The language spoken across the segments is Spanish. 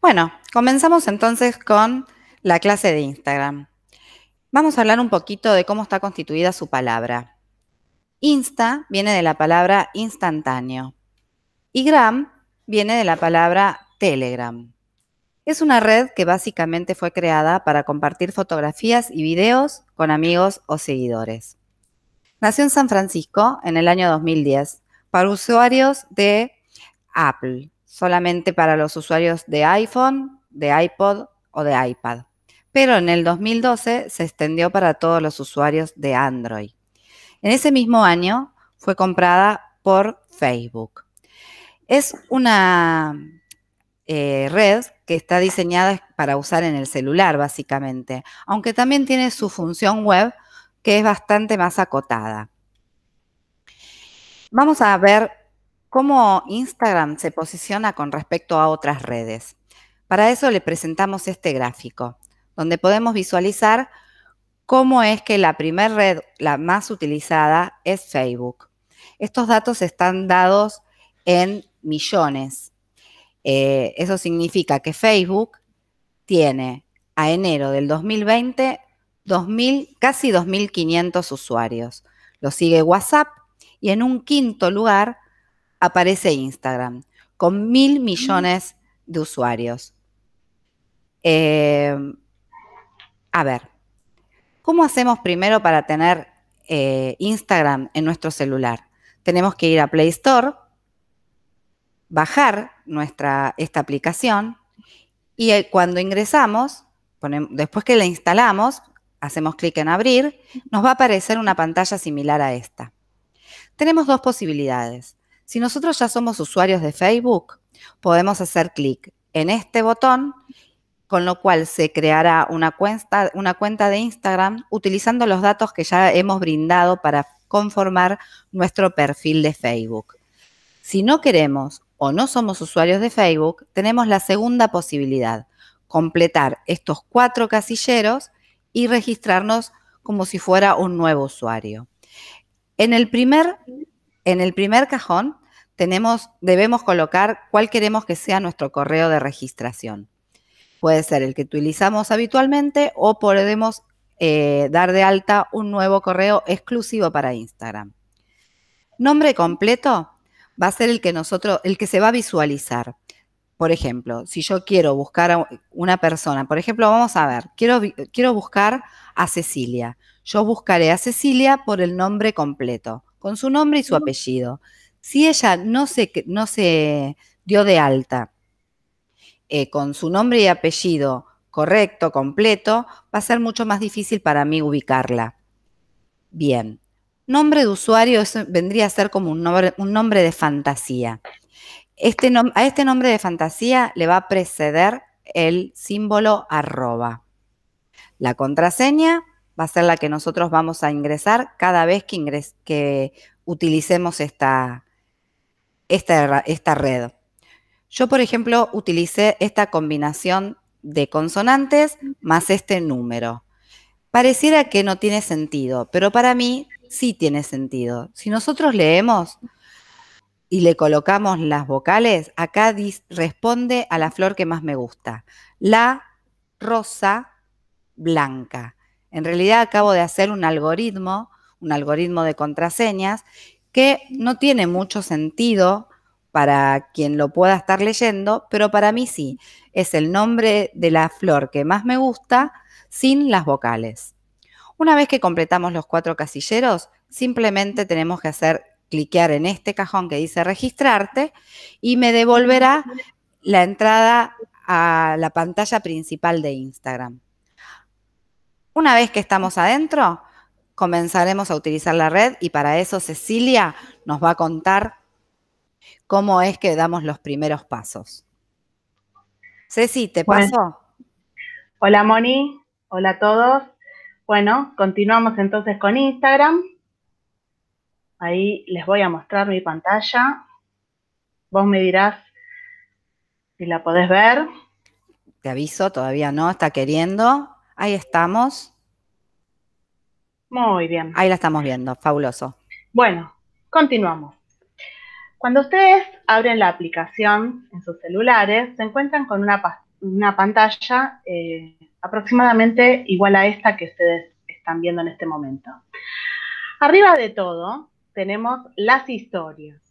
Bueno, comenzamos entonces con la clase de Instagram. Vamos a hablar un poquito de cómo está constituida su palabra. Insta viene de la palabra instantáneo y gram viene de la palabra telegram. Es una red que básicamente fue creada para compartir fotografías y videos con amigos o seguidores. Nació en San Francisco en el año 2010 para usuarios de Apple, solamente para los usuarios de iPhone, de iPod o de iPad. Pero en el 2012 se extendió para todos los usuarios de Android. En ese mismo año fue comprada por Facebook. Es una eh, red que está diseñada para usar en el celular, básicamente, aunque también tiene su función web que es bastante más acotada. Vamos a ver cómo Instagram se posiciona con respecto a otras redes. Para eso le presentamos este gráfico, donde podemos visualizar cómo es que la primer red, la más utilizada, es Facebook. Estos datos están dados en millones. Eh, eso significa que Facebook tiene a enero del 2020 2000, casi 2.500 usuarios. Lo sigue WhatsApp y en un quinto lugar aparece Instagram con mil millones de usuarios. Eh, a ver, ¿cómo hacemos primero para tener eh, Instagram en nuestro celular? Tenemos que ir a Play Store, bajar nuestra, esta aplicación y eh, cuando ingresamos, después que la instalamos, hacemos clic en abrir, nos va a aparecer una pantalla similar a esta. Tenemos dos posibilidades. Si nosotros ya somos usuarios de Facebook, podemos hacer clic en este botón, con lo cual se creará una cuenta, de Instagram utilizando los datos que ya hemos brindado para conformar nuestro perfil de Facebook. Si no queremos o no somos usuarios de Facebook, tenemos la segunda posibilidad, completar estos cuatro casilleros y registrarnos como si fuera un nuevo usuario. En el primer en el primer cajón debemos colocar cuál queremos que sea nuestro correo de registración. Puede ser el que utilizamos habitualmente o podemos eh, dar de alta un nuevo correo exclusivo para Instagram. Nombre completo va a ser el que nosotros, el que se va a visualizar. Por ejemplo, si yo quiero buscar a una persona, por ejemplo, vamos a ver, quiero, quiero buscar a Cecilia. Yo buscaré a Cecilia por el nombre completo con su nombre y su apellido. Si ella no se, no se dio de alta eh, con su nombre y apellido correcto, completo, va a ser mucho más difícil para mí ubicarla. Bien, nombre de usuario vendría a ser como un nombre, un nombre de fantasía. Este a este nombre de fantasía le va a preceder el símbolo arroba. La contraseña va a ser la que nosotros vamos a ingresar cada vez que, que utilicemos esta, esta, esta red. Yo, por ejemplo, utilicé esta combinación de consonantes más este número. Pareciera que no tiene sentido, pero para mí sí tiene sentido. Si nosotros leemos y le colocamos las vocales, acá responde a la flor que más me gusta. La rosa blanca. En realidad acabo de hacer un algoritmo, un algoritmo de contraseñas, que no tiene mucho sentido para quien lo pueda estar leyendo, pero para mí sí. Es el nombre de la flor que más me gusta sin las vocales. Una vez que completamos los cuatro casilleros, simplemente tenemos que hacer cliquear en este cajón que dice registrarte y me devolverá la entrada a la pantalla principal de Instagram. Una vez que estamos adentro, comenzaremos a utilizar la red y para eso Cecilia nos va a contar cómo es que damos los primeros pasos. Ceci, ¿te pasó? paso? Hola Moni, hola a todos. Bueno, continuamos entonces con Instagram. Ahí les voy a mostrar mi pantalla. Vos me dirás si la podés ver. Te aviso, todavía no, está queriendo. Ahí estamos. Muy bien. Ahí la estamos viendo, fabuloso. Bueno, continuamos. Cuando ustedes abren la aplicación en sus celulares, se encuentran con una, una pantalla eh, aproximadamente igual a esta que ustedes están viendo en este momento. Arriba de todo tenemos las historias,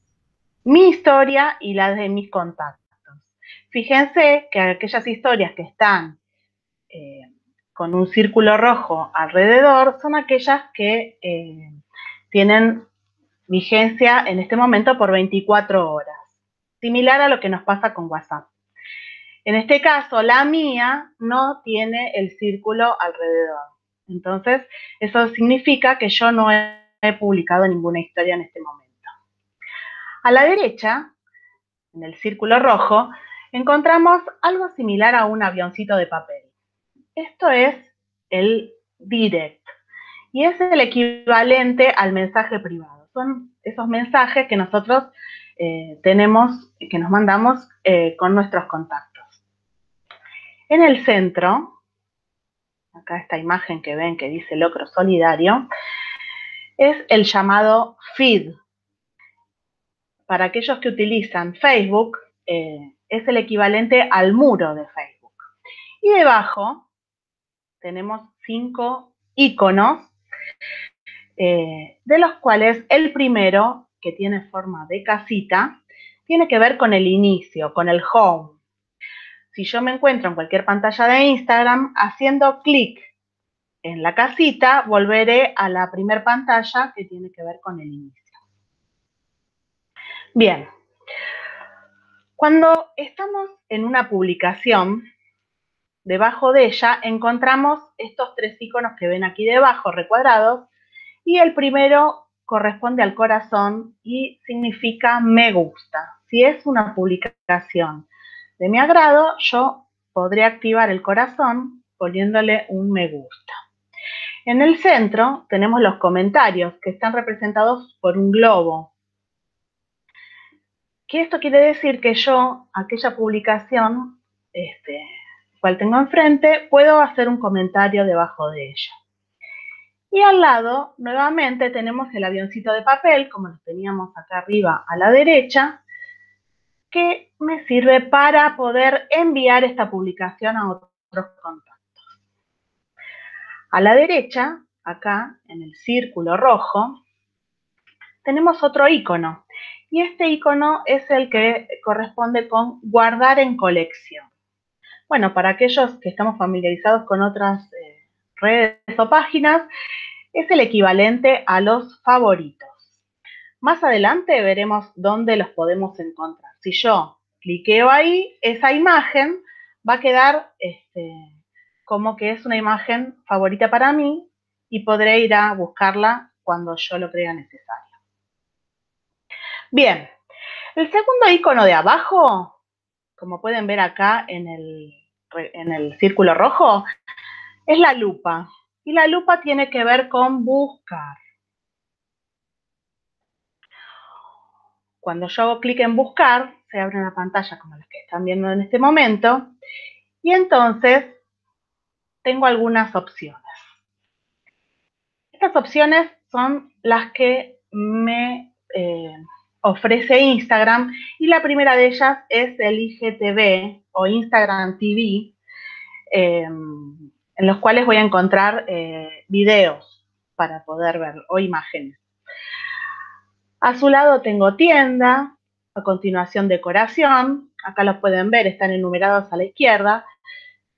mi historia y las de mis contactos. Fíjense que aquellas historias que están eh, con un círculo rojo alrededor son aquellas que eh, tienen vigencia en este momento por 24 horas, similar a lo que nos pasa con WhatsApp. En este caso, la mía no tiene el círculo alrededor. Entonces, eso significa que yo no he publicado ninguna historia en este momento. A la derecha, en el círculo rojo, encontramos algo similar a un avioncito de papel. Esto es el direct y es el equivalente al mensaje privado. Son esos mensajes que nosotros eh, tenemos, que nos mandamos eh, con nuestros contactos. En el centro, acá esta imagen que ven que dice Locro Solidario, es el llamado feed. Para aquellos que utilizan Facebook, eh, es el equivalente al muro de Facebook. Y debajo tenemos cinco iconos, eh, de los cuales el primero, que tiene forma de casita, tiene que ver con el inicio, con el home. Si yo me encuentro en cualquier pantalla de Instagram, haciendo clic en la casita, volveré a la primer pantalla que tiene que ver con el inicio. Bien, cuando estamos en una publicación, debajo de ella encontramos estos tres iconos que ven aquí debajo, recuadrados, y el primero corresponde al corazón y significa me gusta. Si es una publicación de mi agrado, yo podré activar el corazón poniéndole un me gusta. En el centro tenemos los comentarios que están representados por un globo. qué esto quiere decir que yo, aquella publicación, este, cual tengo enfrente, puedo hacer un comentario debajo de ella. Y al lado, nuevamente, tenemos el avioncito de papel, como lo teníamos acá arriba a la derecha, que me sirve para poder enviar esta publicación a otros contactos. A la derecha, acá en el círculo rojo, tenemos otro icono. Y este icono es el que corresponde con guardar en colección. Bueno, para aquellos que estamos familiarizados con otras eh, redes o páginas, es el equivalente a los favoritos. Más adelante veremos dónde los podemos encontrar. Si yo cliqueo ahí, esa imagen va a quedar este, como que es una imagen favorita para mí y podré ir a buscarla cuando yo lo crea necesario. Bien, el segundo icono de abajo como pueden ver acá en el, círculo rojo, es la lupa. Y la lupa tiene que ver con buscar. Cuando yo hago clic en buscar, se abre una pantalla como las que están viendo en este momento. Y entonces tengo algunas opciones. Estas opciones son las que me eh, ofrece Instagram y la primera de ellas es el IGTV o Instagram TV, em, en los cuales voy a encontrar eh, videos para poder ver o imágenes. A su lado tengo tienda, a continuación decoración, acá los pueden ver, están enumerados a la izquierda,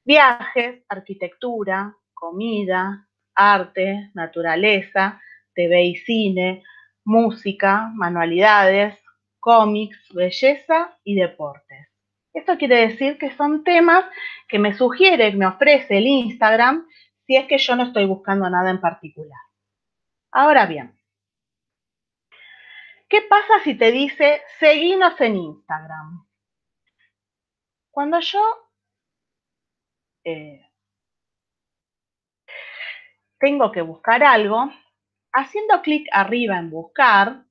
viajes, arquitectura, comida, arte, naturaleza, TV y cine, música, manualidades, cómics, belleza y deportes. Esto quiere decir que son temas que me sugiere, me ofrece el Instagram, si es que yo no estoy buscando nada en particular. Ahora bien, ¿qué pasa si te dice seguimos en Instagram? Cuando yo eh, tengo que buscar algo, Haciendo clic arriba en buscar,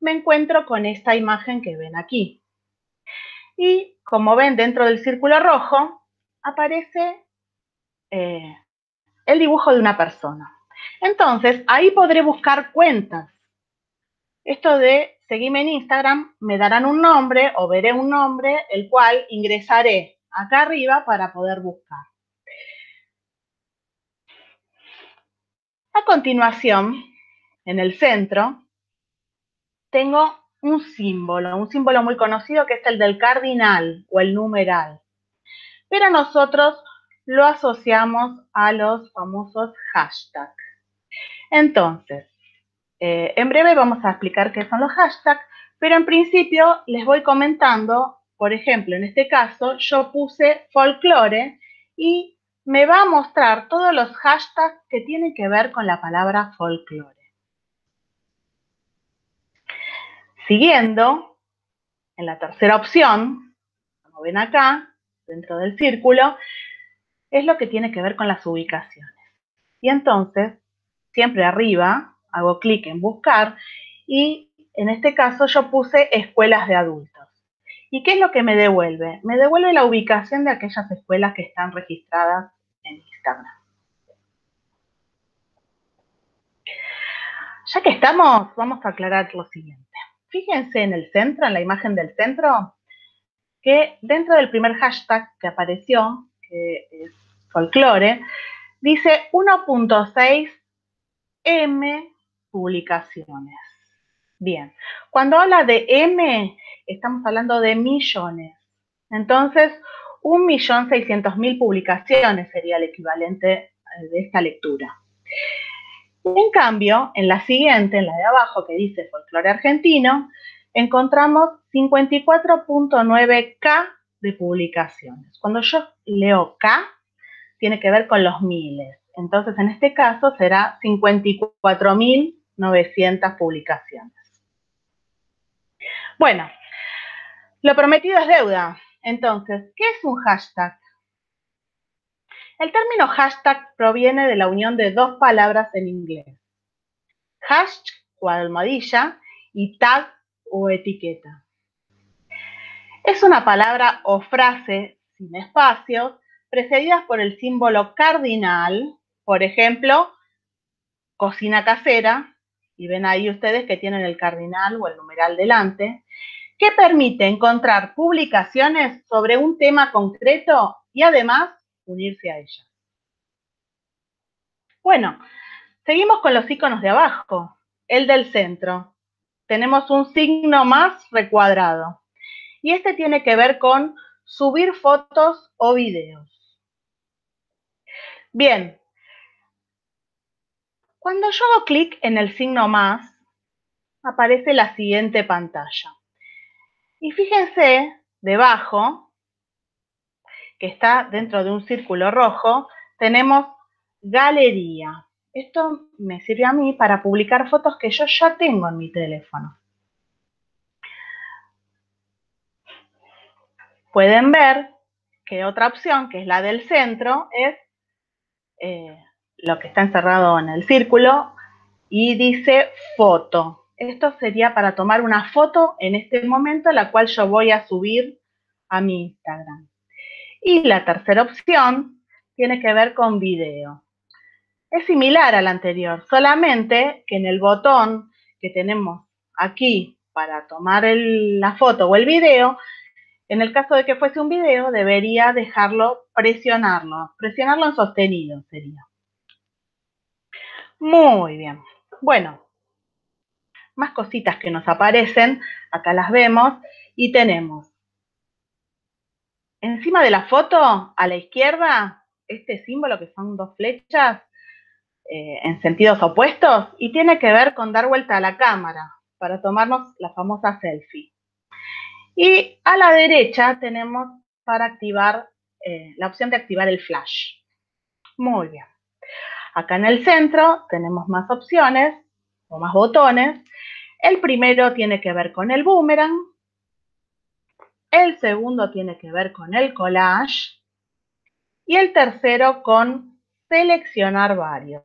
me encuentro con esta imagen que ven aquí. Y como ven dentro del círculo rojo, aparece eh, el dibujo de una persona. Entonces, ahí podré buscar cuentas. Esto de seguirme en Instagram, me darán un nombre o veré un nombre, el cual ingresaré acá arriba para poder buscar. A continuación, en el centro, tengo un símbolo, un símbolo muy conocido que es el del cardinal o el numeral. Pero nosotros lo asociamos a los famosos hashtags. Entonces, eh, en breve vamos a explicar qué son los hashtags, pero en principio les voy comentando, por ejemplo, en este caso yo puse folclore y me va a mostrar todos los hashtags que tienen que ver con la palabra folclore. Siguiendo, en la tercera opción, como ven acá, dentro del círculo, es lo que tiene que ver con las ubicaciones. Y entonces, siempre arriba, hago clic en buscar y en este caso yo puse escuelas de adultos. ¿Y qué es lo que me devuelve? Me devuelve la ubicación de aquellas escuelas que están registradas en Instagram. Ya que estamos, vamos a aclarar lo siguiente fíjense en el centro, en la imagen del centro, que dentro del primer hashtag que apareció, que es folclore, dice 1.6 M publicaciones. Bien, cuando habla de M, estamos hablando de millones. Entonces, 1.600.000 publicaciones sería el equivalente eh, de esta lectura. En cambio, en la siguiente, en la de abajo, que dice folclore argentino, encontramos 54.9K de publicaciones. Cuando yo leo K, tiene que ver con los miles. Entonces, en este caso será 54.900 publicaciones. Bueno, lo prometido es deuda. Entonces, ¿qué es un hashtag? El término hashtag proviene de la unión de dos palabras en inglés. Hash o almohadilla y tag o etiqueta. Es una palabra o frase sin espacios precedidas por el símbolo cardinal, por ejemplo, cocina casera, y ven ahí ustedes que tienen el cardinal o el numeral delante, que permite encontrar publicaciones sobre un tema concreto y además unirse a ella. Bueno, seguimos con los iconos de abajo. El del centro. Tenemos un signo más recuadrado. Y este tiene que ver con subir fotos o videos. Bien. Cuando yo hago clic en el signo más, aparece la siguiente pantalla. Y fíjense, debajo, que está dentro de un círculo rojo, tenemos galería. Esto me sirve a mí para publicar fotos que yo ya tengo en mi teléfono. Pueden ver que otra opción, que es la del centro, es eh, lo que está encerrado en el círculo y dice foto. Esto sería para tomar una foto en este momento, la cual yo voy a subir a mi Instagram. Y la tercera opción tiene que ver con video. Es similar a la anterior, solamente que en el botón que tenemos aquí para tomar la foto o el video, en el caso de que fuese un video, debería dejarlo presionarlo, presionarlo en sostenido sería. Muy bien. Bueno, más cositas que nos aparecen, acá las vemos, y tenemos Encima de la foto, a la izquierda, este símbolo que son dos flechas eh, en sentidos opuestos y tiene que ver con dar vuelta a la cámara para tomarnos la famosa selfie. Y a la derecha tenemos para activar eh, la opción de activar el flash. Muy bien. Acá en el centro tenemos más opciones o más botones. El primero tiene que ver con el boomerang, el segundo tiene que ver con el collage y el tercero con seleccionar varios.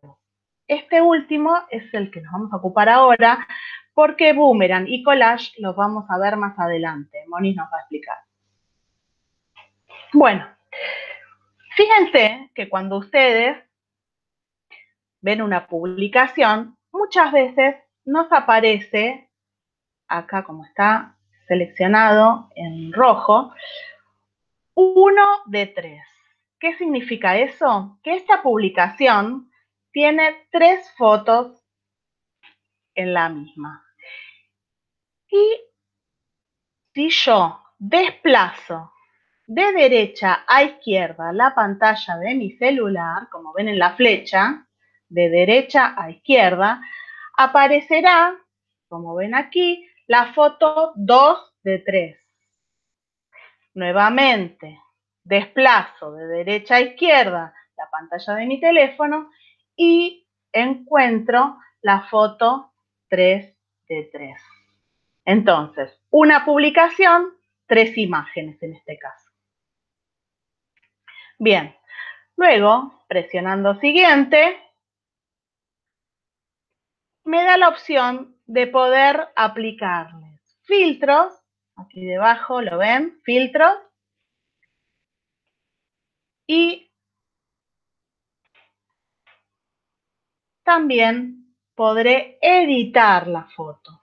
Este último es el que nos vamos a ocupar ahora porque boomerang y collage los vamos a ver más adelante. Moni nos va a explicar. Bueno, fíjense que cuando ustedes ven una publicación, muchas veces nos aparece, acá como está seleccionado en rojo, uno de tres. ¿Qué significa eso? Que esta publicación tiene tres fotos en la misma. Y si yo desplazo de derecha a izquierda la pantalla de mi celular, como ven en la flecha, de derecha a izquierda, aparecerá, como ven aquí, la foto 2 de 3. Nuevamente, desplazo de derecha a izquierda la pantalla de mi teléfono y encuentro la foto 3 de 3. Entonces, una publicación, tres imágenes en este caso. Bien, luego, presionando siguiente, me da la opción de poder aplicarles. Filtros, aquí debajo lo ven, filtros. Y también podré editar la foto.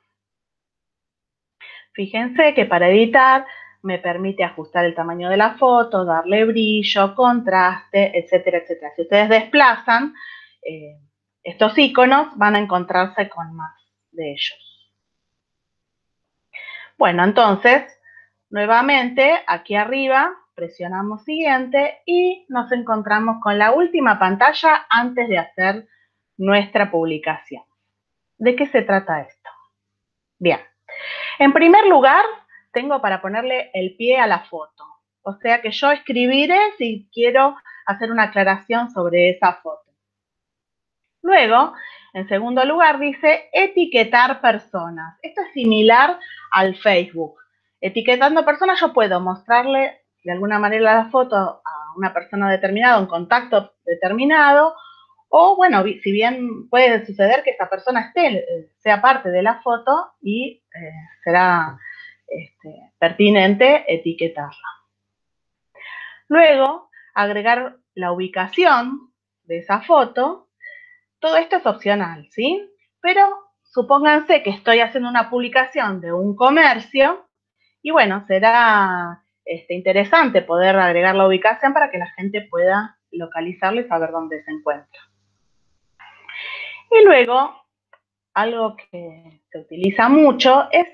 Fíjense que para editar me permite ajustar el tamaño de la foto, darle brillo, contraste, etcétera, etcétera. Si ustedes desplazan eh, estos iconos, van a encontrarse con más ellos. Bueno, entonces, nuevamente, aquí arriba presionamos siguiente y nos encontramos con la última pantalla antes de hacer nuestra publicación. ¿De qué se trata esto? Bien, en primer lugar, tengo para ponerle el pie a la foto. O sea que yo escribiré si quiero hacer una aclaración sobre esa foto. Luego, en segundo lugar, dice etiquetar personas. Esto es similar al Facebook. Etiquetando personas yo puedo mostrarle de alguna manera la foto a una persona determinada, un contacto determinado, o bueno, si bien puede suceder que esta persona esté, sea parte de la foto y eh, será este, pertinente etiquetarla. Luego, agregar la ubicación de esa foto todo esto es opcional, ¿sí? Pero supónganse que estoy haciendo una publicación de un comercio y bueno, será este, interesante poder agregar la ubicación para que la gente pueda localizarlo y saber dónde se encuentra. Y luego, algo que se utiliza mucho es,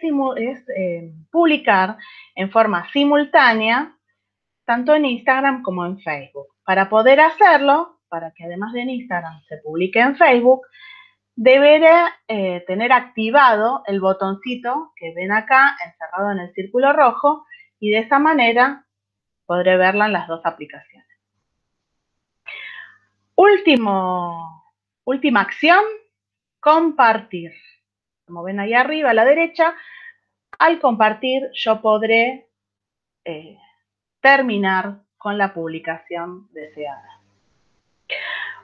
eh, publicar en forma simultánea, tanto en Instagram como en Facebook. Para poder hacerlo, para que además de en Instagram se publique en Facebook, deberá eh, tener activado el botoncito que ven acá encerrado en el círculo rojo y de esa manera podré verla en las dos aplicaciones. Último, última acción, compartir. Como ven ahí arriba a la derecha, al compartir yo podré eh, terminar con la publicación deseada.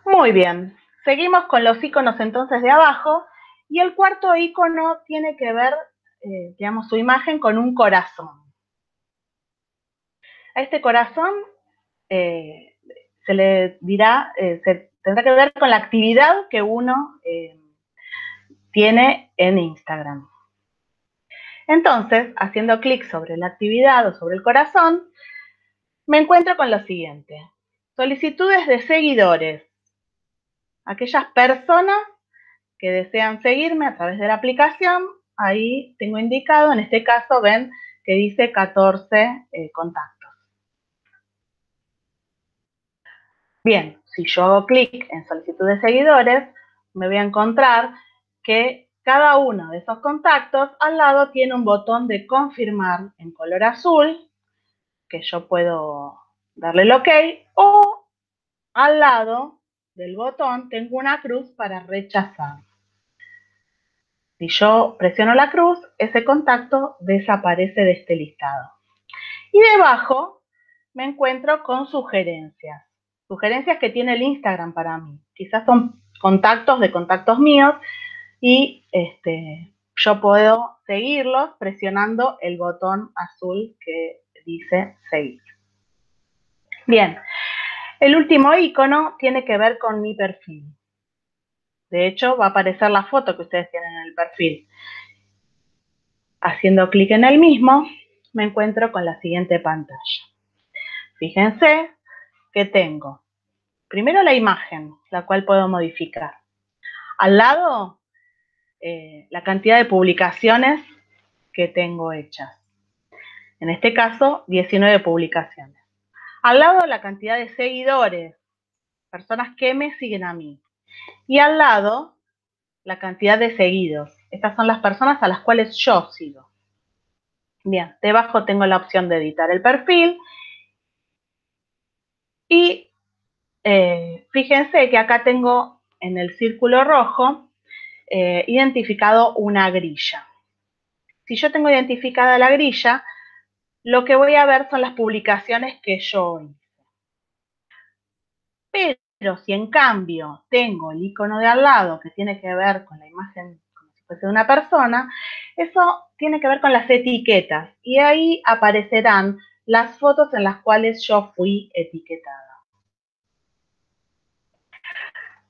Muy bien, seguimos con los iconos entonces de abajo y el cuarto icono tiene que ver, eh, digamos, su imagen con un corazón. A este corazón eh, se le dirá, eh, se tendrá que ver con la actividad que uno tiene en Instagram. Entonces, haciendo clic sobre la actividad o sobre el corazón, me encuentro con lo siguiente. Solicitudes de seguidores aquellas personas que desean seguirme a través de la aplicación, ahí tengo indicado, en este caso ven que dice 14 eh, contactos. Bien, si yo hago clic en solicitud de seguidores, me voy a encontrar que cada uno de esos contactos al lado tiene un botón de confirmar en color azul, que yo puedo darle el OK, o al lado del botón tengo una cruz para rechazar. Si yo presiono la cruz, ese contacto desaparece de este listado. Y debajo me encuentro con sugerencias. Sugerencias que tiene el Instagram para mí. Quizás son contactos de contactos míos y este, yo puedo seguirlos presionando el botón azul que dice seguir. Bien, el último icono tiene que ver con mi perfil. De hecho, va a aparecer la foto que ustedes tienen en el perfil. Haciendo clic en el mismo, me encuentro con la siguiente pantalla. Fíjense que tengo primero la imagen, la cual puedo modificar. Al lado, eh, la cantidad de publicaciones que tengo hechas. En este caso, 19 publicaciones. Al lado la cantidad de seguidores, personas que me siguen a mí. Y al lado la cantidad de seguidos. Estas son las personas a las cuales yo sigo. Bien, debajo tengo la opción de editar el perfil. Y eh, fíjense que acá tengo en el círculo rojo eh, identificado una grilla. Si yo tengo identificada la grilla, lo que voy a ver son las publicaciones que yo hice. Pero si en cambio tengo el icono de al lado que tiene que ver con la imagen como si fuese de una persona, eso tiene que ver con las etiquetas y ahí aparecerán las fotos en las cuales yo fui etiquetada.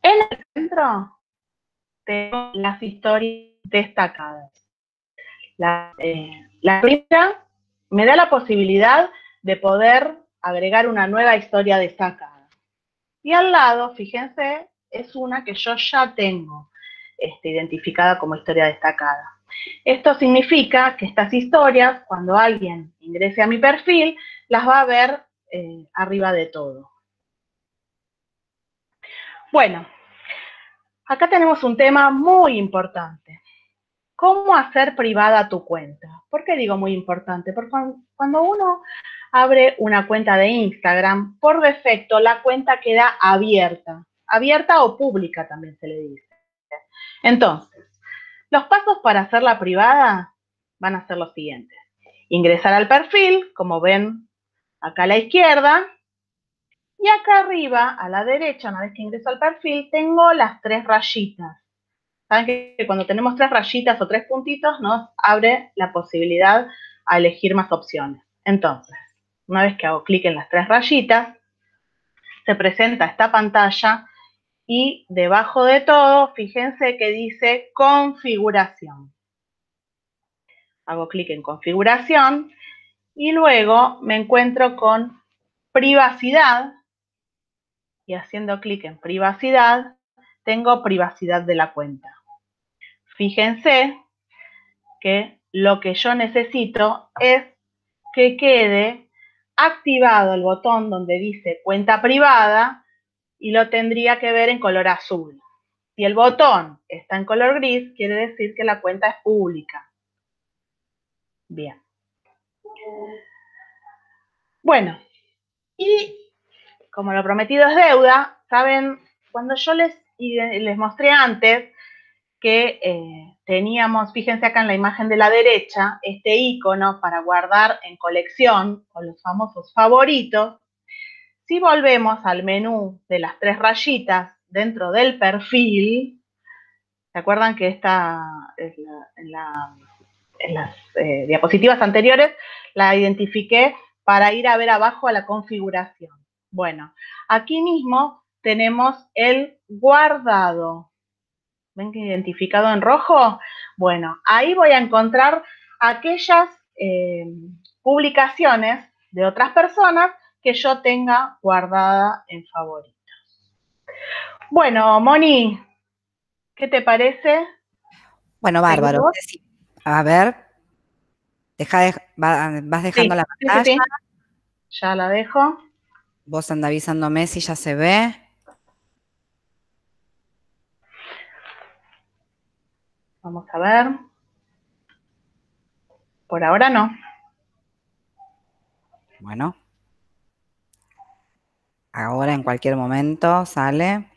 En el centro tengo las historias destacadas. La, eh, primera me da la posibilidad de poder agregar una nueva historia destacada. Y al lado, fíjense, es una que yo ya tengo este, identificada como historia destacada. Esto significa que estas historias, cuando alguien ingrese a mi perfil, las va a ver eh, arriba de todo. Bueno, acá tenemos un tema muy importante cómo hacer privada tu cuenta. ¿Por qué digo muy importante? Porque cuando uno abre una cuenta de Instagram, por defecto la cuenta queda abierta, abierta o pública también se le dice. Entonces, los pasos para hacerla privada van a ser los siguientes. Ingresar al perfil, como ven acá a la izquierda, y acá arriba, a la derecha, una vez que ingreso al perfil, tengo las tres rayitas Saben que cuando tenemos tres rayitas o tres puntitos nos abre la posibilidad a elegir más opciones. Entonces, una vez que hago clic en las tres rayitas, se presenta esta pantalla y debajo de todo, fíjense que dice configuración. Hago clic en configuración y luego me encuentro con privacidad y haciendo clic en privacidad tengo privacidad de la cuenta. Fíjense que lo que yo necesito es que quede activado el botón donde dice cuenta privada y lo tendría que ver en color azul. Si el botón está en color gris, quiere decir que la cuenta es pública. Bien. Bueno, y como lo prometido es deuda, saben, cuando yo les y les mostré antes que eh, teníamos, fíjense acá en la imagen de la derecha, este icono para guardar en colección con los famosos favoritos. Si volvemos al menú de las tres rayitas dentro del perfil, ¿se acuerdan que esta en, las eh, diapositivas anteriores la identifiqué para ir a ver abajo a la configuración? Bueno, aquí mismo tenemos el guardado. ¿Ven que identificado en rojo? Bueno, ahí voy a encontrar aquellas eh, publicaciones de otras personas que yo tenga guardada en favoritos. Bueno, Moni, ¿qué te parece? Bueno, bárbaro. A ver, deja vas dejando la ya la dejo. Vos anda avisándome si ya se ve. Vamos a ver. Por ahora no. Bueno. Ahora en cualquier momento sale.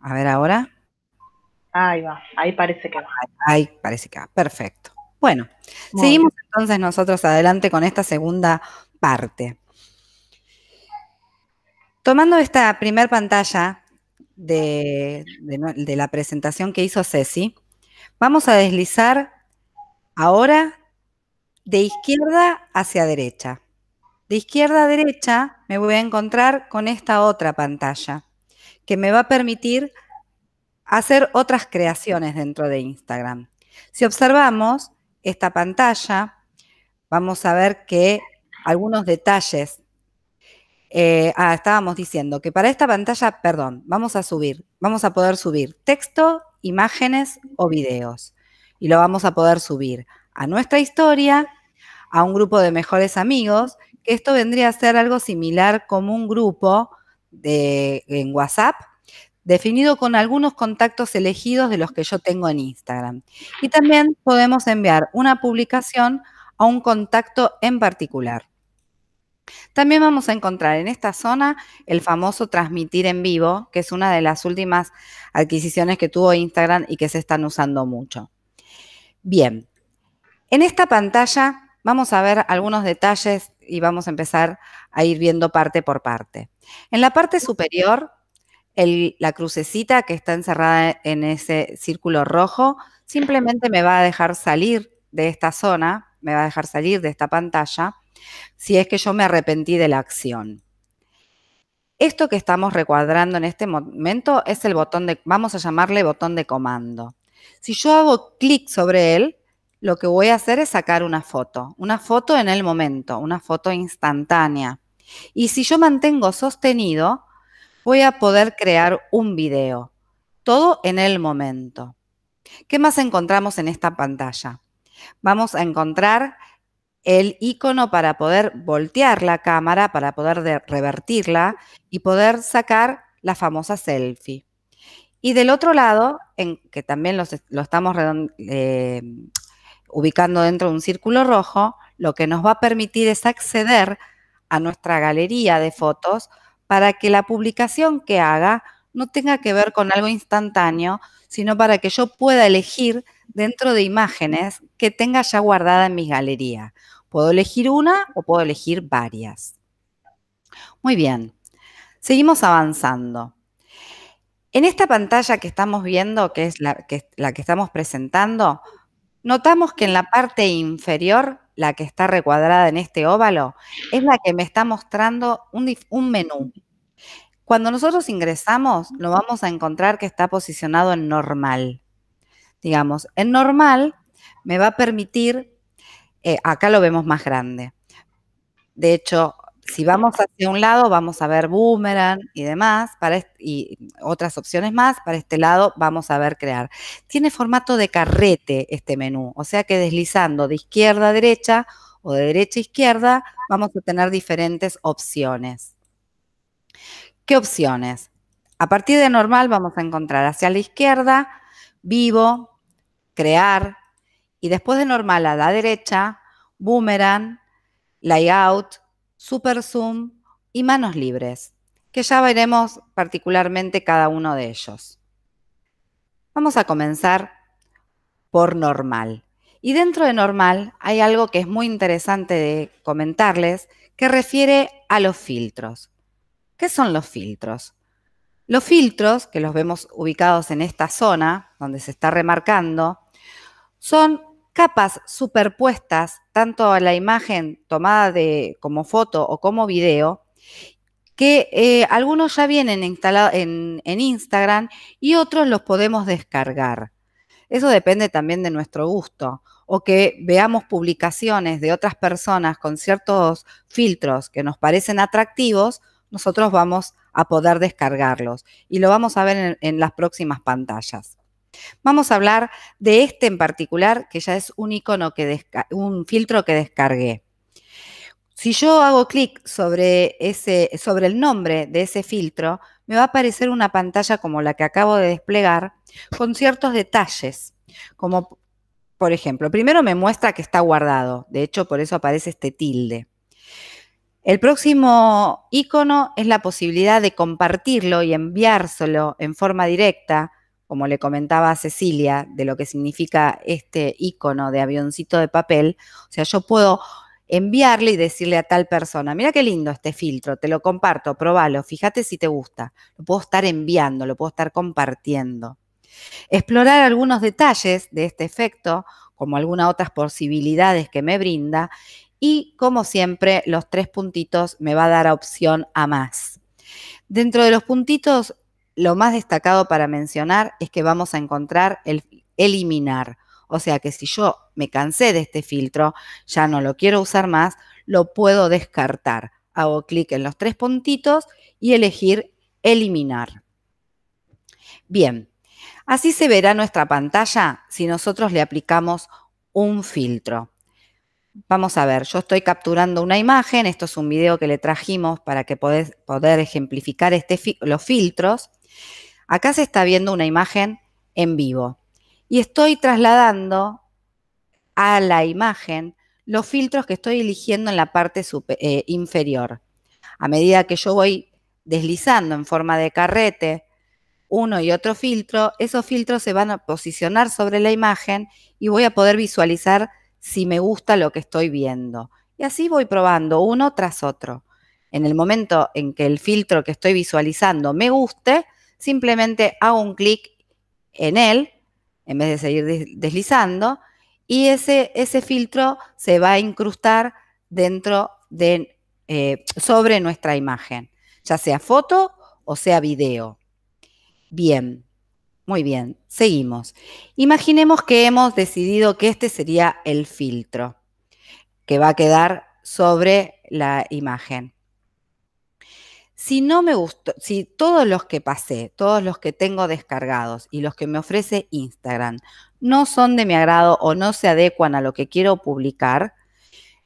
A ver ahora. Ahí va, ahí parece que va. Ahí parece que va, perfecto. Bueno, seguimos entonces nosotros adelante con esta segunda parte. Tomando esta primer pantalla de, de la presentación que hizo Ceci, vamos a deslizar ahora de izquierda hacia derecha. De izquierda a derecha me voy a encontrar con esta otra pantalla que me va a permitir hacer otras creaciones dentro de Instagram. Si observamos, esta pantalla, vamos a ver que algunos detalles. Eh, ah, estábamos diciendo que para esta pantalla, perdón, vamos a subir, vamos a poder subir texto, imágenes o videos. Y lo vamos a poder subir a nuestra historia, a un grupo de mejores amigos, que esto vendría a ser algo similar como un grupo de, en WhatsApp, definido con algunos contactos elegidos de los que yo tengo en Instagram. Y también podemos enviar una publicación a un contacto en particular. También vamos a encontrar en esta zona el famoso transmitir en vivo, que es una de las últimas adquisiciones que tuvo Instagram y que se están usando mucho. Bien, en esta pantalla vamos a ver algunos detalles y vamos a empezar a ir viendo parte por parte. En la parte superior la crucecita que está encerrada en ese círculo rojo simplemente me va a dejar salir de esta zona, me va a dejar salir de esta pantalla, si es que yo me arrepentí de la acción. Esto que estamos recuadrando en este momento es el botón de, vamos a llamarle botón de comando. Si yo hago clic sobre él, lo que voy a hacer es sacar una foto, una foto en el momento, una foto instantánea. Y si yo mantengo sostenido, voy a poder crear un video. Todo en el momento. ¿Qué más encontramos en esta pantalla? Vamos a encontrar el icono para poder voltear la cámara, para poder revertirla y poder sacar la famosa selfie. Y del otro lado, en, que también lo estamos eh, ubicando dentro de un círculo rojo, lo que nos va a permitir es acceder a nuestra galería de fotos para que la publicación que haga no tenga que ver con algo instantáneo, sino para que yo pueda elegir dentro de imágenes que tenga ya guardada en mi galería. Puedo elegir una o puedo elegir varias. Muy bien, seguimos avanzando. En esta pantalla que estamos viendo, que es la que, la que estamos presentando, notamos que en la parte inferior la que está recuadrada en este óvalo, es la que me está mostrando un, menú. Cuando nosotros ingresamos, lo vamos a encontrar que está posicionado en normal. Digamos, en normal me va a permitir, eh, acá lo vemos más grande. De hecho, si vamos hacia un lado, vamos a ver boomerang y demás, y otras opciones más. Para este lado, vamos a ver crear. Tiene formato de carrete este menú, o sea que deslizando de izquierda a derecha o de derecha a izquierda, vamos a tener diferentes opciones. ¿Qué opciones? A partir de normal vamos a encontrar hacia la izquierda, vivo, crear, y después de normal a la derecha, boomerang, layout, Super Zoom y Manos Libres, que ya veremos particularmente cada uno de ellos. Vamos a comenzar por normal. Y dentro de normal hay algo que es muy interesante de comentarles que refiere a los filtros. ¿Qué son los filtros? Los filtros, que los vemos ubicados en esta zona donde se está remarcando, son capas superpuestas tanto a la imagen tomada de, como foto o como video, que eh, algunos ya vienen instalados en, Instagram y otros los podemos descargar. Eso depende también de nuestro gusto o que veamos publicaciones de otras personas con ciertos filtros que nos parecen atractivos, nosotros vamos a poder descargarlos y lo vamos a ver en las próximas pantallas. Vamos a hablar de este en particular, que ya es un icono que un filtro que descargué. Si yo hago clic sobre, sobre el nombre de ese filtro, me va a aparecer una pantalla como la que acabo de desplegar con ciertos detalles, como por ejemplo, primero me muestra que está guardado, de hecho por eso aparece este tilde. El próximo icono es la posibilidad de compartirlo y enviárselo en forma directa como le comentaba a Cecilia, de lo que significa este icono de avioncito de papel, o sea, yo puedo enviarle y decirle a tal persona, mira qué lindo este filtro, te lo comparto, probalo, fíjate si te gusta. Lo puedo estar enviando, lo puedo estar compartiendo. Explorar algunos detalles de este efecto, como algunas otras posibilidades que me brinda, y como siempre, los tres puntitos me va a dar opción a más. Dentro de los puntitos lo más destacado para mencionar es que vamos a encontrar el eliminar. O sea que si yo me cansé de este filtro, ya no lo quiero usar más, lo puedo descartar. Hago clic en los tres puntitos y elegir eliminar. Bien, así se verá nuestra pantalla si nosotros le aplicamos un filtro. Vamos a ver, yo estoy capturando una imagen, esto es un video que le trajimos para que podés, poder ejemplificar este los filtros. Acá se está viendo una imagen en vivo y estoy trasladando a la imagen los filtros que estoy eligiendo en la parte eh, inferior. A medida que yo voy deslizando en forma de carrete uno y otro filtro, esos filtros se van a posicionar sobre la imagen y voy a poder visualizar si me gusta lo que estoy viendo. Y así voy probando uno tras otro. En el momento en que el filtro que estoy visualizando me guste, simplemente hago un clic en él, en vez de seguir deslizando, y ese, filtro se va a incrustar dentro de, eh, sobre nuestra imagen, ya sea foto o sea video. Bien, muy bien, seguimos. Imaginemos que hemos decidido que este sería el filtro que va a quedar sobre la imagen. Si no me gustó, si todos los que pasé, todos los que tengo descargados y los que me ofrece Instagram no son de mi agrado o no se adecuan a lo que quiero publicar,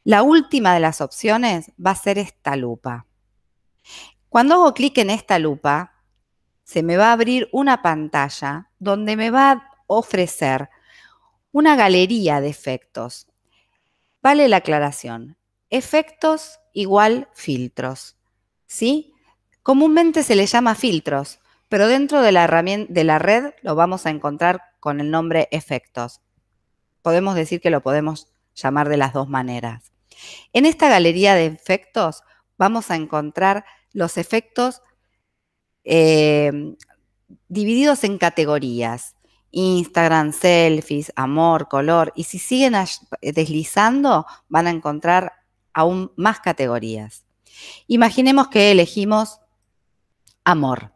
la última de las opciones va a ser esta lupa. Cuando hago clic en esta lupa, se me va a abrir una pantalla donde me va a ofrecer una galería de efectos. Vale la aclaración. Efectos igual filtros. ¿Sí? Comúnmente se le llama filtros, pero dentro de la, de la red lo vamos a encontrar con el nombre efectos. Podemos decir que lo podemos llamar de las dos maneras. En esta galería de efectos vamos a encontrar los efectos eh, divididos en categorías. Instagram, selfies, amor, color. Y si siguen deslizando, van a encontrar aún más categorías. Imaginemos que elegimos amor.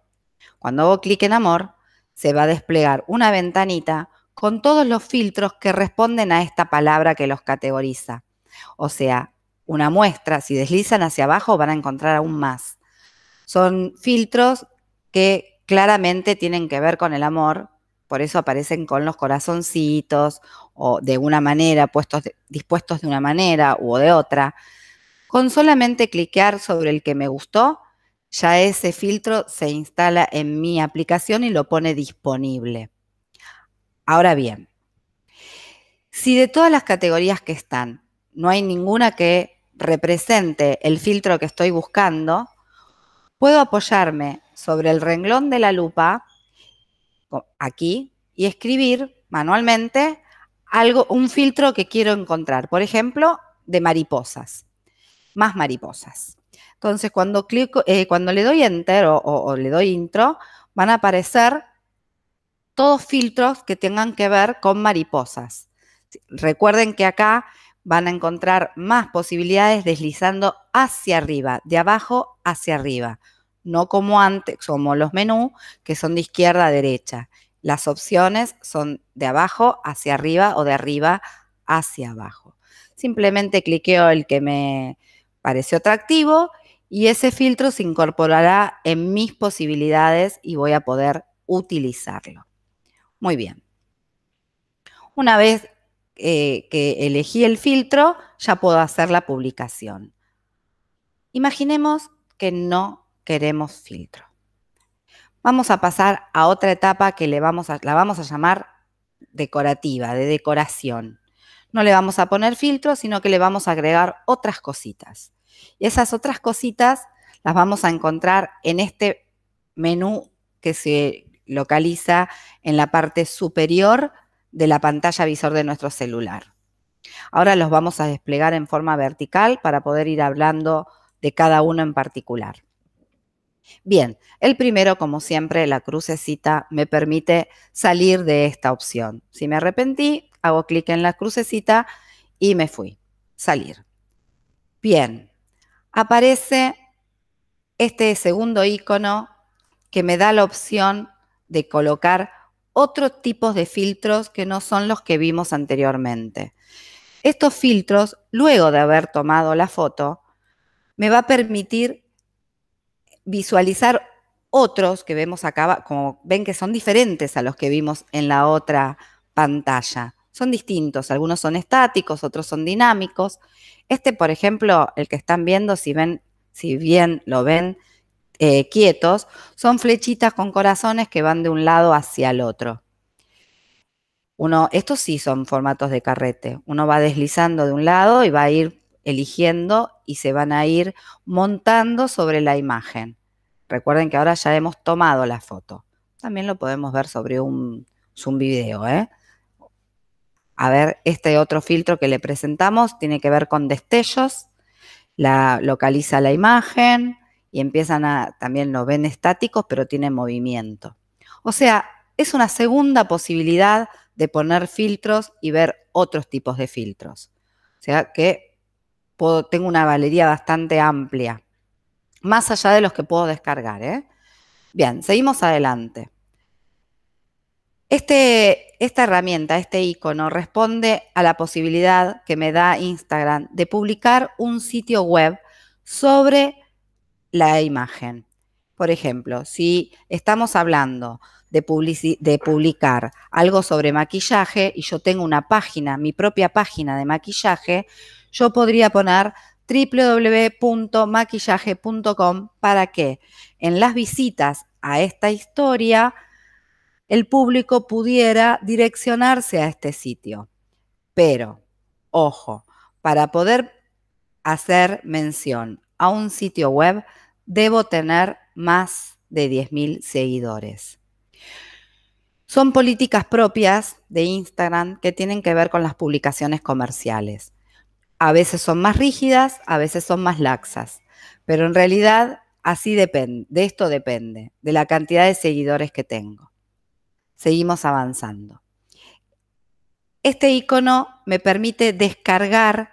Cuando hago clic en amor, se va a desplegar una ventanita con todos los filtros que responden a esta palabra que los categoriza. O sea, una muestra, si deslizan hacia abajo van a encontrar aún más. Son filtros que claramente tienen que ver con el amor, por eso aparecen con los corazoncitos o de una manera, puestos dispuestos de una manera u de otra. Con solamente cliquear sobre el que me gustó, ya ese filtro se instala en mi aplicación y lo pone disponible. Ahora bien, si de todas las categorías que están, no hay ninguna que represente el filtro que estoy buscando, puedo apoyarme sobre el renglón de la lupa aquí y escribir manualmente algo, un filtro que quiero encontrar, por ejemplo, de mariposas, más mariposas. Entonces, cuando, clico, eh, cuando le doy enter o, le doy intro, van a aparecer todos filtros que tengan que ver con mariposas. Recuerden que acá van a encontrar más posibilidades deslizando hacia arriba, de abajo hacia arriba, no como antes, como los menús que son de izquierda a derecha. Las opciones son de abajo hacia arriba o de arriba hacia abajo. Simplemente cliqueo el que me pareció atractivo y ese filtro se incorporará en mis posibilidades y voy a poder utilizarlo. Muy bien. Una vez eh, que elegí el filtro, ya puedo hacer la publicación. Imaginemos que no queremos filtro. Vamos a pasar a otra etapa que le vamos la vamos a llamar decorativa, de decoración. No le vamos a poner filtro, sino que le vamos a agregar otras cositas. Y esas otras cositas las vamos a encontrar en este menú que se localiza en la parte superior de la pantalla visor de nuestro celular. Ahora los vamos a desplegar en forma vertical para poder ir hablando de cada uno en particular. Bien, el primero, como siempre, la crucecita me permite salir de esta opción. Si me arrepentí, hago clic en la crucecita y me fui. Salir. Bien, aparece este segundo icono que me da la opción de colocar otros tipos de filtros que no son los que vimos anteriormente. Estos filtros, luego de haber tomado la foto, me va a permitir visualizar otros que vemos acá, como ven que son diferentes a los que vimos en la otra pantalla son distintos. Algunos son estáticos, otros son dinámicos. Este, por ejemplo, el que están viendo, si, ven, si bien lo ven eh, quietos, son flechitas con corazones que van de un lado hacia el otro. Uno, estos sí son formatos de carrete. Uno va deslizando de un lado y va a ir eligiendo y se van a ir montando sobre la imagen. Recuerden que ahora ya hemos tomado la foto. También lo podemos ver sobre un Zoom video, ¿eh? A ver, este otro filtro que le presentamos tiene que ver con destellos, la, localiza la imagen y empiezan a, también lo ven estáticos, pero tiene movimiento. O sea, es una segunda posibilidad de poner filtros y ver otros tipos de filtros. O sea que tengo una valería bastante amplia, más allá de los que puedo descargar. ¿eh? Bien, seguimos adelante. Este, esta herramienta, este icono, responde a la posibilidad que me da Instagram de publicar un sitio web sobre la imagen. Por ejemplo, si estamos hablando de, de, publicar algo sobre maquillaje y yo tengo una página, mi propia página de maquillaje, yo podría poner www.maquillaje.com para que en las visitas a esta historia el público pudiera direccionarse a este sitio. Pero, ojo, para poder hacer mención a un sitio web, debo tener más de 10.000 seguidores. Son políticas propias de Instagram que tienen que ver con las publicaciones comerciales. A veces son más rígidas, a veces son más laxas, pero en realidad así depende, de esto depende, de la cantidad de seguidores que tengo seguimos avanzando. Este icono me permite descargar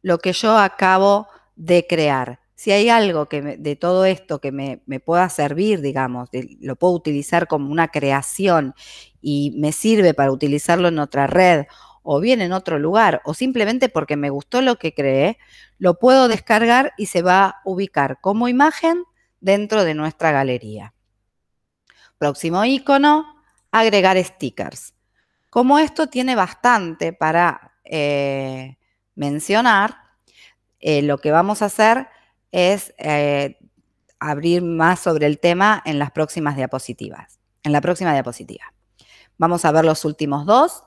lo que yo acabo de crear. Si hay algo que de todo esto que me, me pueda servir, digamos, lo puedo utilizar como una creación y me sirve para utilizarlo en otra red o bien en otro lugar o simplemente porque me gustó lo que creé, lo puedo descargar y se va a ubicar como imagen dentro de nuestra galería. Próximo icono, agregar stickers. Como esto tiene bastante para eh, mencionar, eh, lo que vamos a hacer es eh, abrir más sobre el tema en las próximas diapositivas. En la próxima diapositiva. Vamos a ver los últimos dos.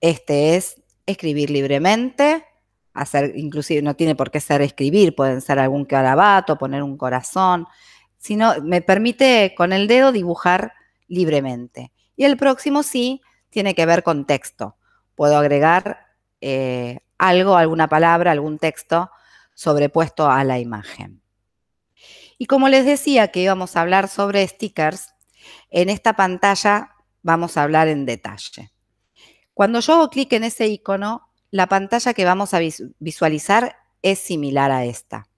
Este es escribir libremente, hacer, inclusive no tiene por qué ser escribir, pueden ser algún carabato, poner un corazón, sino me permite con el dedo dibujar libremente. Y el próximo sí tiene que ver con texto. Puedo agregar eh, algo, alguna palabra, algún texto sobrepuesto a la imagen. Y como les decía que íbamos a hablar sobre stickers, en esta pantalla vamos a hablar en detalle. Cuando yo hago clic en ese icono, la pantalla que vamos a visualizar es similar a esta,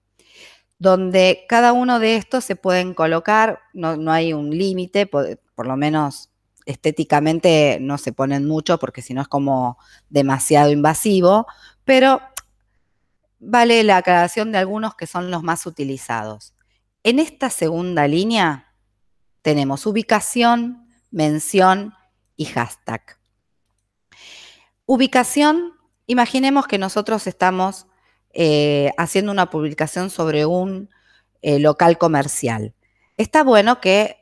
donde cada uno de estos se pueden colocar, no, hay un límite, por, lo menos estéticamente no se ponen mucho porque si no es como demasiado invasivo, pero vale la aclaración de algunos que son los más utilizados. En esta segunda línea tenemos ubicación, mención y hashtag. Ubicación, imaginemos que nosotros estamos eh, haciendo una publicación sobre un eh, local comercial. Está bueno que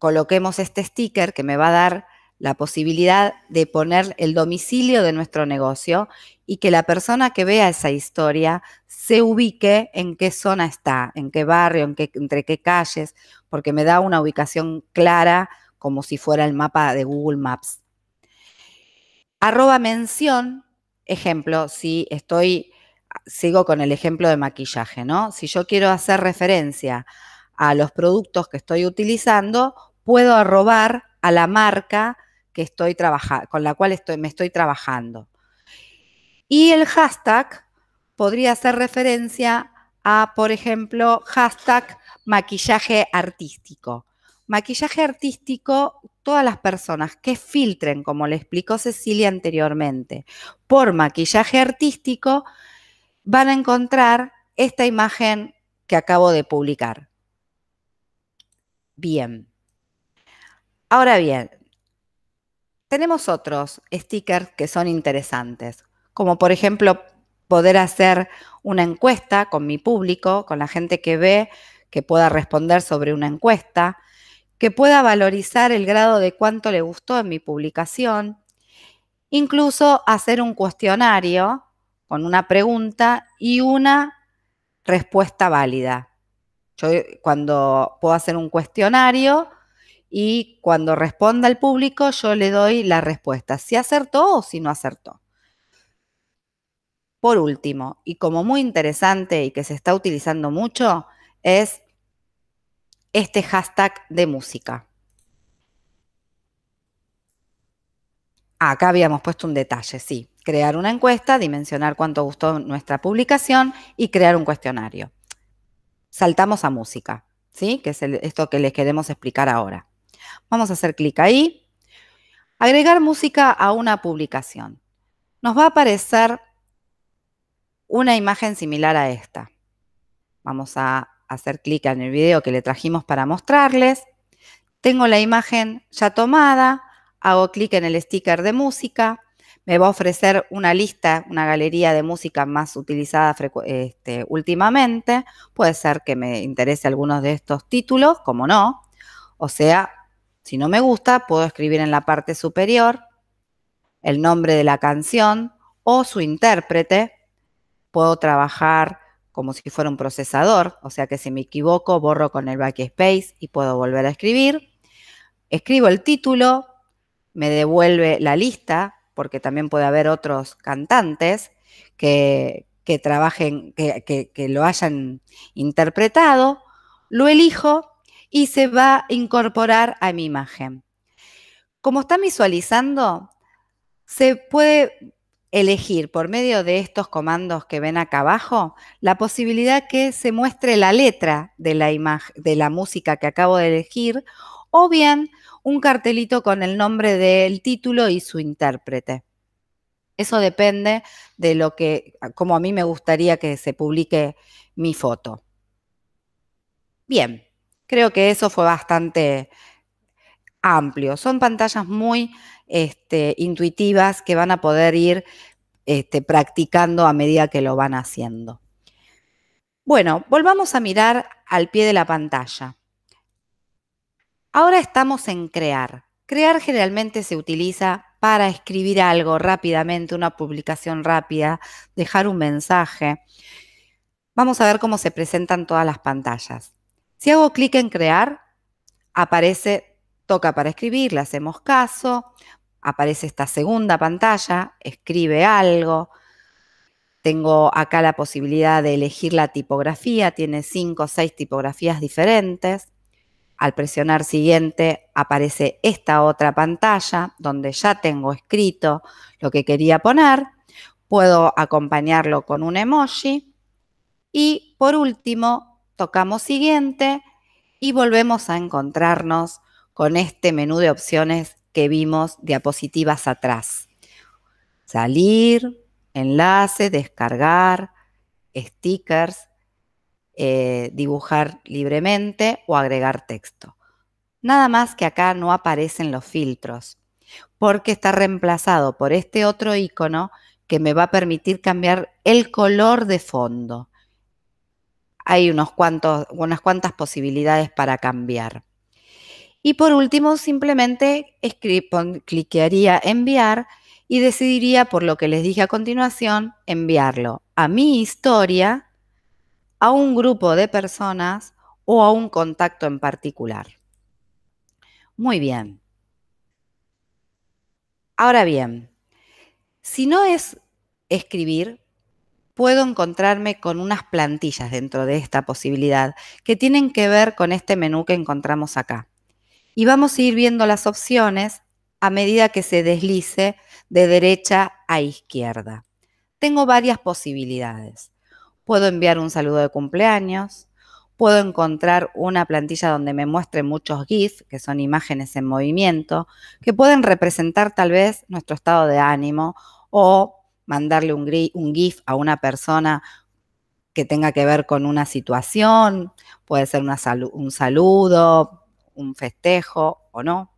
coloquemos este sticker que me va a dar la posibilidad de poner el domicilio de nuestro negocio y que la persona que vea esa historia se ubique en qué zona está, en qué barrio, en qué, entre qué calles, porque me da una ubicación clara como si fuera el mapa de Google Maps. Arroba mención, ejemplo, si estoy, sigo con el ejemplo de maquillaje, ¿no? Si yo quiero hacer referencia a los productos que estoy utilizando, puedo arrobar a la marca que estoy con la cual me estoy trabajando. Y el hashtag podría hacer referencia a, por ejemplo, hashtag maquillaje artístico. Maquillaje artístico, todas las personas que filtren, como le explicó Cecilia anteriormente, por maquillaje artístico, van a encontrar esta imagen que acabo de publicar. Bien. Ahora bien, tenemos otros stickers que son interesantes, como por ejemplo poder hacer una encuesta con mi público, con la gente que ve, que pueda responder sobre una encuesta, que pueda valorizar el grado de cuánto le gustó en mi publicación, incluso hacer un cuestionario con una pregunta y una respuesta válida. Yo cuando puedo hacer un cuestionario, y cuando responda al público yo le doy la respuesta, si acertó o si no acertó. Por último, y como muy interesante y que se está utilizando mucho, es este hashtag de música. Ah, acá habíamos puesto un detalle, sí. Crear una encuesta, dimensionar cuánto gustó nuestra publicación y crear un cuestionario. Saltamos a música, ¿sí? Que es esto que les queremos explicar ahora. Vamos a hacer clic ahí. Agregar música a una publicación. Nos va a aparecer una imagen similar a esta. Vamos a hacer clic en el video que le trajimos para mostrarles. Tengo la imagen ya tomada, hago clic en el sticker de música, me va a ofrecer una lista, una galería de música más utilizada este, últimamente. Puede ser que me interese algunos de estos títulos, como no. O sea, si no me gusta, puedo escribir en la parte superior el nombre de la canción o su intérprete. Puedo trabajar como si fuera un procesador, o sea que si me equivoco, borro con el backspace y puedo volver a escribir. Escribo el título, me devuelve la lista, porque también puede haber otros cantantes que, trabajen, que lo hayan interpretado. Lo elijo y se va a incorporar a mi imagen. Como está visualizando, se puede elegir por medio de estos comandos que ven acá abajo la posibilidad que se muestre la letra de la, de la música que acabo de elegir o bien un cartelito con el nombre del título y su intérprete. Eso depende de lo que, como a mí me gustaría que se publique mi foto. Bien. Creo que eso fue bastante amplio. Son pantallas muy este, intuitivas que van a poder ir este, practicando a medida que lo van haciendo. Bueno, volvamos a mirar al pie de la pantalla. Ahora estamos en crear. Crear generalmente se utiliza para escribir algo rápidamente, una publicación rápida, dejar un mensaje. Vamos a ver cómo se presentan todas las pantallas. Si hago clic en crear, aparece, toca para escribir, le hacemos caso, aparece esta segunda pantalla, escribe algo. Tengo acá la posibilidad de elegir la tipografía, tiene cinco o seis tipografías diferentes. Al presionar siguiente aparece esta otra pantalla donde ya tengo escrito lo que quería poner. Puedo acompañarlo con un emoji. Y por último, tocamos siguiente y volvemos a encontrarnos con este menú de opciones que vimos diapositivas atrás. Salir, enlace, descargar, stickers, eh, dibujar libremente o agregar texto. Nada más que acá no aparecen los filtros, porque está reemplazado por este otro icono que me va a permitir cambiar el color de fondo hay unos cuantos, unas cuantas posibilidades para cambiar. Y por último, simplemente cliquearía enviar y decidiría, por lo que les dije a continuación, enviarlo a mi historia, a un grupo de personas o a un contacto en particular. Muy bien. Ahora bien, si no es escribir, puedo encontrarme con unas plantillas dentro de esta posibilidad que tienen que ver con este menú que encontramos acá. Y vamos a ir viendo las opciones a medida que se deslice de derecha a izquierda. Tengo varias posibilidades. Puedo enviar un saludo de cumpleaños, puedo encontrar una plantilla donde me muestre muchos GIF, que son imágenes en movimiento, que pueden representar tal vez nuestro estado de ánimo o mandarle un, GIF a una persona que tenga que ver con una situación, puede ser un saludo, un festejo o no.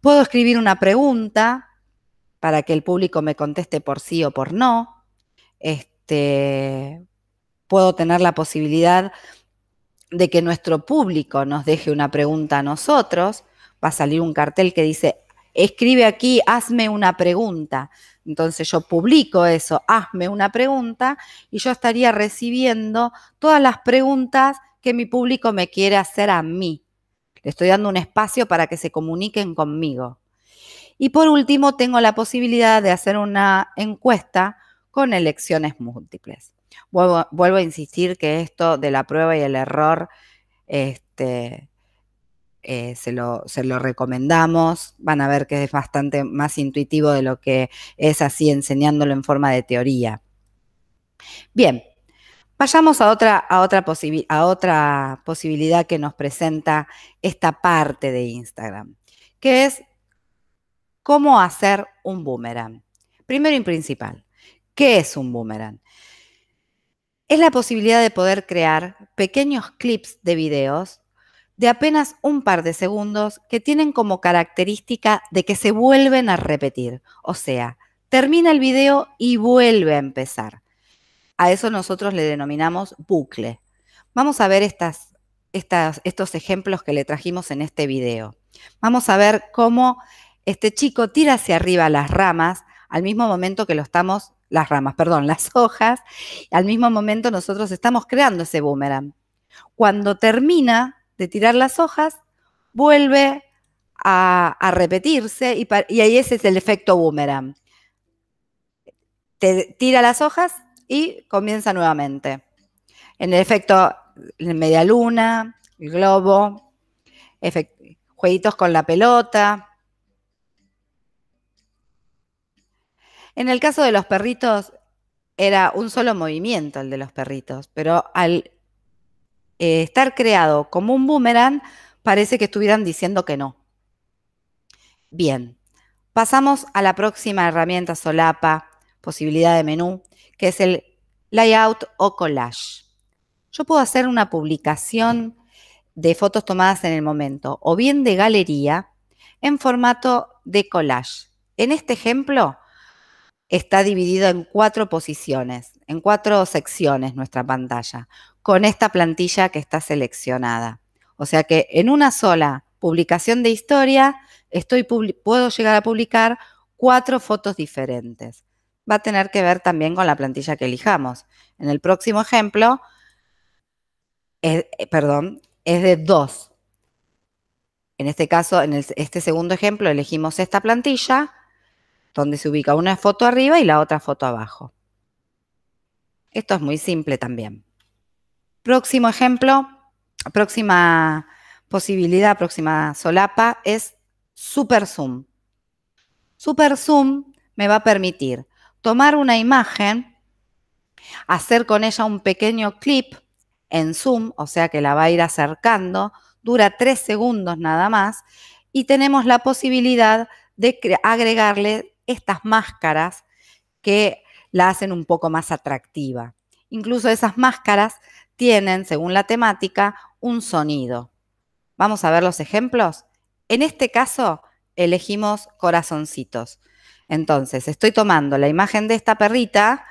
Puedo escribir una pregunta para que el público me conteste por sí o por no. Este, puedo tener la posibilidad de que nuestro público nos deje una pregunta a nosotros. Va a salir un cartel que dice, escribe aquí, hazme una pregunta. Entonces yo publico eso, hazme una pregunta y yo estaría recibiendo todas las preguntas que mi público me quiere hacer a mí. Le estoy dando un espacio para que se comuniquen conmigo. Y por último, tengo la posibilidad de hacer una encuesta con elecciones múltiples. Vuelvo, a insistir que esto de la prueba y el error este, eh, se, lo, recomendamos. Van a ver que es bastante más intuitivo de lo que es así enseñándolo en forma de teoría. Bien, vayamos a otra, a otra, a otra posibilidad que nos presenta esta parte de Instagram, que es cómo hacer un boomerang. Primero y principal, ¿qué es un boomerang? es la posibilidad de poder crear pequeños clips de videos de apenas un par de segundos que tienen como característica de que se vuelven a repetir. O sea, termina el video y vuelve a empezar. A eso nosotros le denominamos bucle. Vamos a ver estas, estos ejemplos que le trajimos en este video. Vamos a ver cómo este chico tira hacia arriba las ramas al mismo momento que lo estamos, las ramas, perdón, las hojas, al mismo momento nosotros estamos creando ese boomerang. Cuando termina, de tirar las hojas, vuelve a, repetirse y, ahí ese es el efecto boomerang. Te tira las hojas y comienza nuevamente. En el efecto media luna, el globo, jueguitos con la pelota. En el caso de los perritos, era un solo movimiento el de los perritos, pero al eh, estar creado como un boomerang, parece que estuvieran diciendo que no. Bien, pasamos a la próxima herramienta solapa, posibilidad de menú, que es el layout o collage. Yo puedo hacer una publicación de fotos tomadas en el momento o bien de galería en formato de collage. En este ejemplo está dividido en cuatro posiciones, en cuatro secciones nuestra pantalla con esta plantilla que está seleccionada. O sea que en una sola publicación de historia estoy puedo llegar a publicar cuatro fotos diferentes. Va a tener que ver también con la plantilla que elijamos. En el próximo ejemplo, eh, eh, perdón, es de dos. En este caso, en este segundo ejemplo, elegimos esta plantilla, donde se ubica una foto arriba y la otra foto abajo. Esto es muy simple también. Próximo ejemplo, próxima posibilidad, próxima solapa es Super Zoom. Super Zoom me va a permitir tomar una imagen, hacer con ella un pequeño clip en Zoom, o sea que la va a ir acercando, dura tres segundos nada más, y tenemos la posibilidad de agregarle estas máscaras que la hacen un poco más atractiva. Incluso esas máscaras tienen, según la temática, un sonido. Vamos a ver los ejemplos. En este caso, elegimos corazoncitos. Entonces, estoy tomando la imagen de esta perrita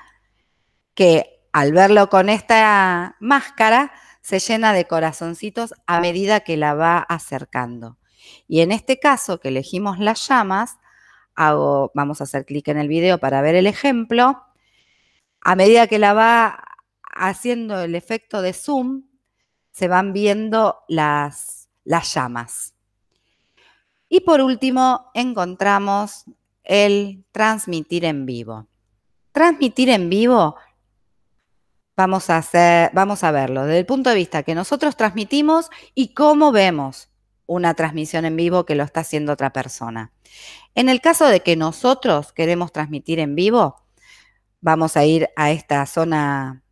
que al verlo con esta máscara se llena de corazoncitos a medida que la va acercando. Y en este caso que elegimos las llamas, vamos a hacer clic en el video para ver el ejemplo. A medida que la va haciendo el efecto de zoom, se van viendo las, las llamas. Y por último, encontramos el transmitir en vivo. Transmitir en vivo, vamos a, hacer, vamos a verlo desde el punto de vista que nosotros transmitimos y cómo vemos una transmisión en vivo que lo está haciendo otra persona. En el caso de que nosotros queremos transmitir en vivo, vamos a ir a esta zona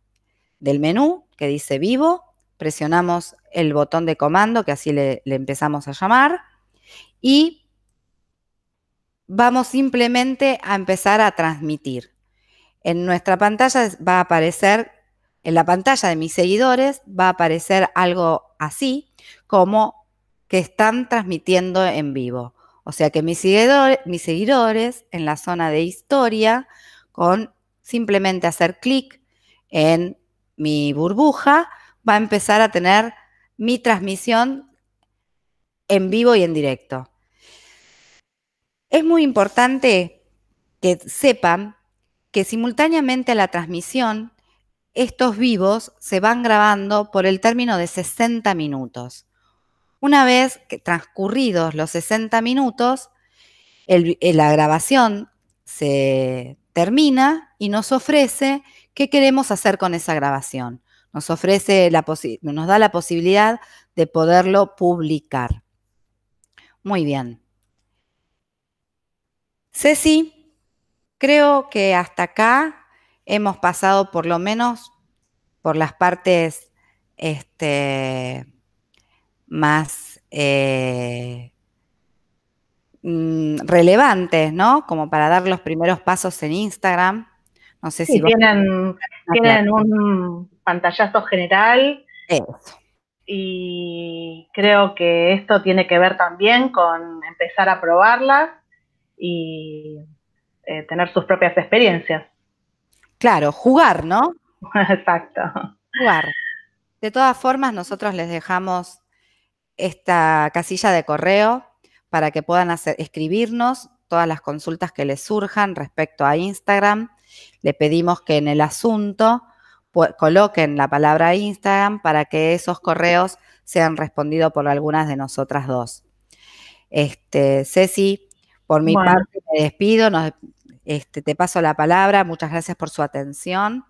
del menú que dice vivo, presionamos el botón de comando, que así le, empezamos a llamar, y vamos simplemente a empezar a transmitir. En nuestra pantalla va a aparecer, en la pantalla de mis seguidores, va a aparecer algo así como que están transmitiendo en vivo. O sea que mis, seguidores, mis seguidores en la zona de historia, con simplemente hacer clic en mi burbuja va a empezar a tener mi transmisión en vivo y en directo. Es muy importante que sepan que simultáneamente a la transmisión, estos vivos se van grabando por el término de 60 minutos. Una vez que transcurridos los 60 minutos, eh, la grabación se termina y nos ofrece ¿Qué queremos hacer con esa grabación? Nos ofrece la nos da la posibilidad de poderlo publicar. Muy bien. Ceci, creo que hasta acá hemos pasado por lo menos por las partes este, más eh, mm, relevantes, ¿no? Como para dar los primeros pasos en Instagram. No sé si tienen, tienen un pantallazo general. Eso. Y creo que esto tiene que ver también con empezar a probarlas y eh, tener sus propias experiencias. Claro, jugar, ¿no? Exacto. Jugar. De todas formas, nosotros les dejamos esta casilla de correo para que puedan hacer, escribirnos todas las consultas que les surjan respecto a Instagram le pedimos que en el asunto coloquen la palabra Instagram para que esos correos sean respondidos por algunas de nosotras dos. Este, Ceci, por mi parte me despido, este, te paso la palabra, muchas gracias por su atención.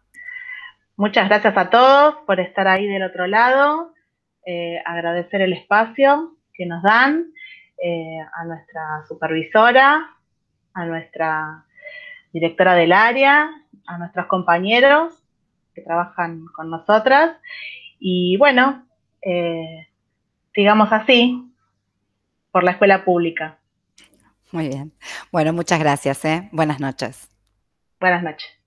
Muchas gracias a todos por estar ahí del otro lado, eh, agradecer el espacio que nos dan, eh, a nuestra supervisora, a nuestra directora del área, a nuestros compañeros que trabajan con nosotras. Y bueno, eh, sigamos digamos así, por la escuela pública. Muy bien. Bueno, muchas gracias. ¿eh? Buenas noches. Buenas noches.